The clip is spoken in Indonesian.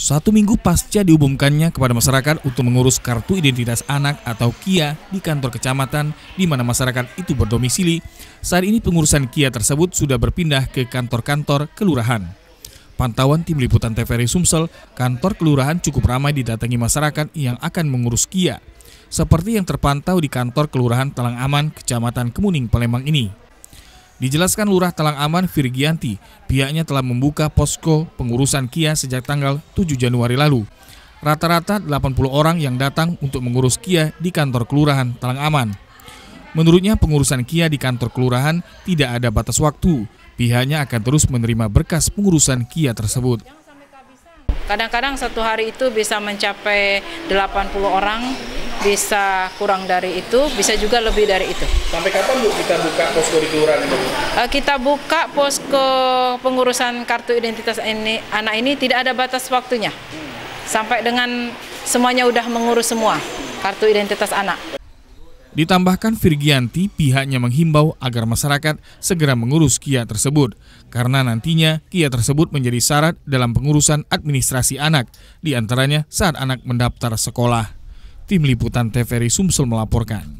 satu minggu pasca diumumkannya kepada masyarakat untuk mengurus kartu identitas anak atau KIA di kantor kecamatan di mana masyarakat itu berdomisili, saat ini pengurusan KIA tersebut sudah berpindah ke kantor-kantor kelurahan. Pantauan tim liputan TVRI Sumsel, kantor kelurahan cukup ramai didatangi masyarakat yang akan mengurus KIA, seperti yang terpantau di kantor kelurahan Talang Aman, Kecamatan Kemuning, Palembang ini. Dijelaskan Lurah Talang Aman Virgianti, pihaknya telah membuka posko pengurusan KIA sejak tanggal 7 Januari lalu. Rata-rata 80 orang yang datang untuk mengurus KIA di kantor kelurahan Talang Aman. Menurutnya pengurusan KIA di kantor kelurahan tidak ada batas waktu. Pihaknya akan terus menerima berkas pengurusan KIA tersebut. Kadang-kadang satu hari itu bisa mencapai 80 orang, bisa kurang dari itu, bisa juga lebih dari itu. Sampai kapan Bu kita buka posko di kelurahan ini? Uh, kita buka posko pengurusan kartu identitas ini anak ini tidak ada batas waktunya. Sampai dengan semuanya udah mengurus semua kartu identitas anak. Ditambahkan Virgianti, pihaknya menghimbau agar masyarakat segera mengurus KIA tersebut, karena nantinya KIA tersebut menjadi syarat dalam pengurusan administrasi anak, diantaranya saat anak mendaftar sekolah. Tim Liputan TVRI Sumsel melaporkan.